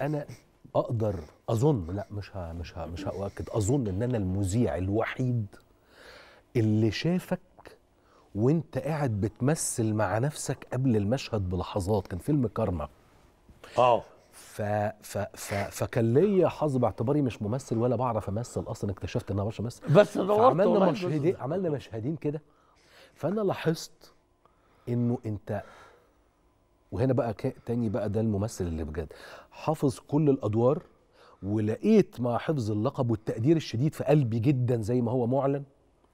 انا اقدر اظن لا مش ها مش ها مش هاؤكد اظن ان انا المذيع الوحيد اللي شافك وانت قاعد بتمثل مع نفسك قبل المشهد بلحظات كان فيلم كارما اه ف ف ف فكان ليا حظ باعتباري مش ممثل ولا بعرف امثل اصلا اكتشفت ان انا بعرف بعرفش امثل بس دورت عملنا مشهدين عملنا مشهدين كده فانا لاحظت انه انت وهنا بقى تاني بقى ده الممثل اللي بجد حافظ كل الادوار ولقيت مع حفظ اللقب والتقدير الشديد في قلبي جدا زي ما هو معلن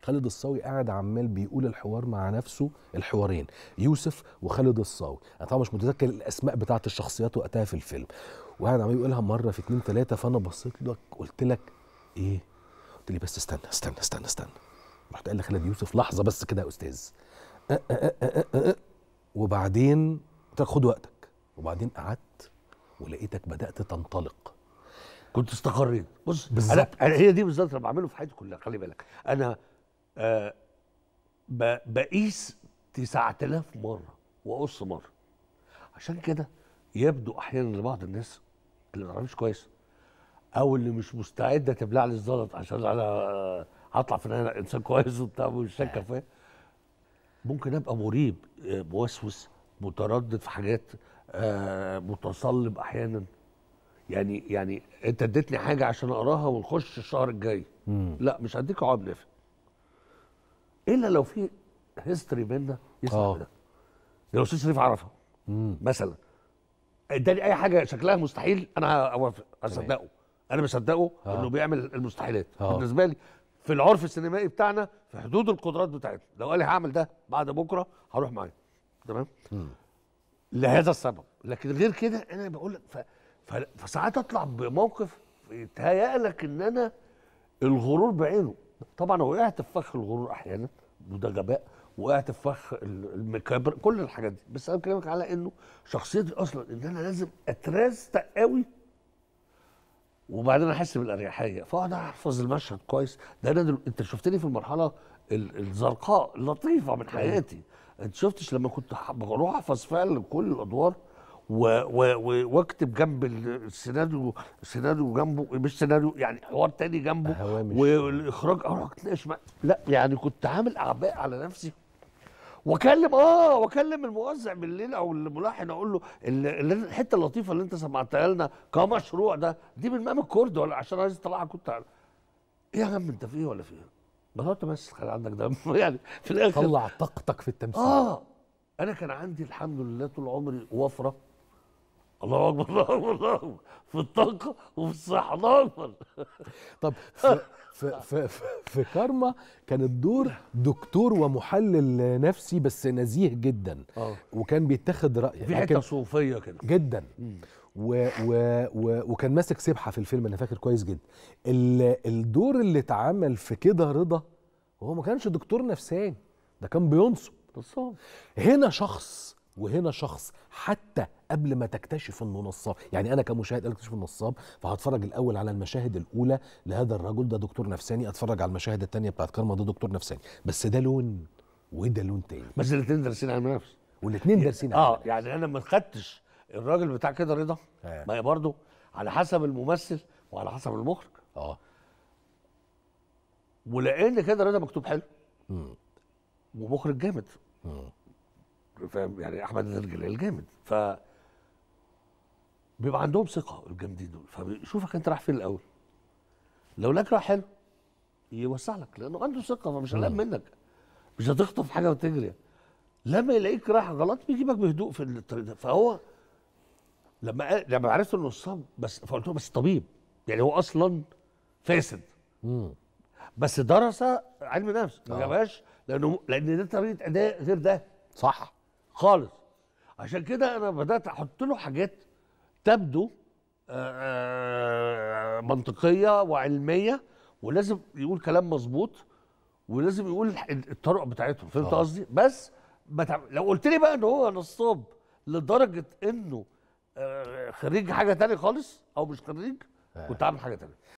خالد الصاوي قاعد عمال بيقول الحوار مع نفسه الحوارين يوسف وخالد الصاوي انا طبعا مش متذكر الاسماء بتاعه الشخصيات وقتها في الفيلم وقاعد عمال يقولها مره في اتنين تلاته فانا بصيت لك قلت لك ايه قلت لي بس استنى استنى استنى استنى رحت قال لخالد يوسف لحظه بس كده يا استاذ أه أه أه أه أه. وبعدين تاخد وقتك وبعدين قعدت ولقيتك بدات تنطلق كنت استقريت بص بالظبط هي دي بالظبط اللي بعمله في حياتي كلها خلي بالك انا آه بقيس 9000 مره واقص مره عشان كده يبدو احيانا لبعض الناس اللي ما تعرفش كويس او اللي مش مستعده تبلع لي الزلط عشان انا آه، هطلع في النهايه انسان كويس وبتاع ومش شاكه آه. فيا ممكن ابقى مريب آه، موسوس متردد في حاجات آه، متصلب احيانا يعني يعني انت اديتني حاجه عشان اقراها ونخش الشهر الجاي مم. لا مش هديك عقد نافع الا لو في هيستوري بينا يسمع آه. ده لو استاذ شريف عرفها مثلا اداني اي حاجه شكلها مستحيل انا اوافق اصدقه انا بصدقه آه. انه بيعمل المستحيلات آه. بالنسبه لي في العرف السينمائي بتاعنا في حدود القدرات بتاعتنا لو قال لي هعمل ده بعد بكره هروح معاه تمام لهذا السبب لكن غير كده انا بقول لك فساعات اطلع بموقف يتهيأ لك ان انا الغرور بعينه طبعا انا وقعت في فخ الغرور احيانا وده غباء وقعت في فخ المكابر كل الحاجات دي بس انا بكلمك على انه شخصيتي اصلا ان انا لازم اترزق قوي وبعدين احس بالاريحيه فاقعد احفظ المشهد كويس ده انا دل... انت شفتني في المرحله الزرقاء لطيفه من أيوه. حياتي انت شفتش لما كنت بروح احفظ فعلا كل الادوار واكتب جنب السيناريو سيناريو جنبه مش سيناريو يعني حوار تاني جنبه والاخراج اروح اتناقش لا يعني كنت عامل اعباء على نفسي واكلم اه واكلم الموزع بالليل او الملحن اقول له الحته اللطيفه اللي انت سمعتها لنا كمشروع ده دي من مام الكرد ولا عشان عايز تطلعها كنت ايه يا عم انت فيه ولا فيه؟ بطلت بس كان عندك دم يعني في الاخر طلع طاقتك في التمثيل اه انا كان عندي الحمد لله طول عمري وفره الله اكبر الله اكبر الله اكبر في الطاقه وفي الصحه الله اكبر طب في, في, في, في كارما كان الدور دكتور ومحلل نفسي بس نزيه جدا آه. وكان بيتاخد راي في حته صوفيه كده جدا مم. و و و وكان ماسك سبحه في الفيلم انا فاكر كويس جدا الدور اللي اتعمل في كده رضا هو ما كانش دكتور نفساني ده كان بينصب بالظبط هنا شخص وهنا شخص حتى قبل ما تكتشف انه نصاب يعني انا كمشاهد اكتشف النصاب فهتفرج الاول على المشاهد الاولى لهذا الرجل ده دكتور نفساني اتفرج على المشاهد الثانيه بتاعت كارما ده دكتور نفساني بس ده لون وده لون تاني بس الاثنين دارسين على نفس والاثنين دارسين على اه يعني انا ما خدتش الراجل بتاع كده رضا ما اه. هي برضه على حسب الممثل وعلى حسب المخرج اه ولان كده رضا مكتوب حلو مم. ومخرج جامد فاهم يعني احمد الجلال جامد ف بيبقى عندهم ثقه الجامدين دول فبيشوفك انت رايح فين الاول لو لك رايح حلو يوسع لك لانه عنده ثقه فمش قلقان منك مش هتخطف حاجه وتجري لما يلاقيك رايح غلط بيجيبك بهدوء في الطريق ده فهو لما لما عرفت انه نصاب بس فقلت له بس طبيب يعني هو اصلا فاسد مم. بس درس علم نفس ما آه. جابهاش لانه لان ده طريقه اداء غير ده صح خالص عشان كده انا بدات احط له حاجات تبدو آه، آه، منطقيه وعلميه ولازم يقول كلام مظبوط ولازم يقول الطرق بتاعتهم فهمت قصدي بس لو قلت لي بقى ان هو نصاب لدرجه انه آه، خريج حاجه تانية خالص او مش خريج آه. كنت عامل حاجه تانية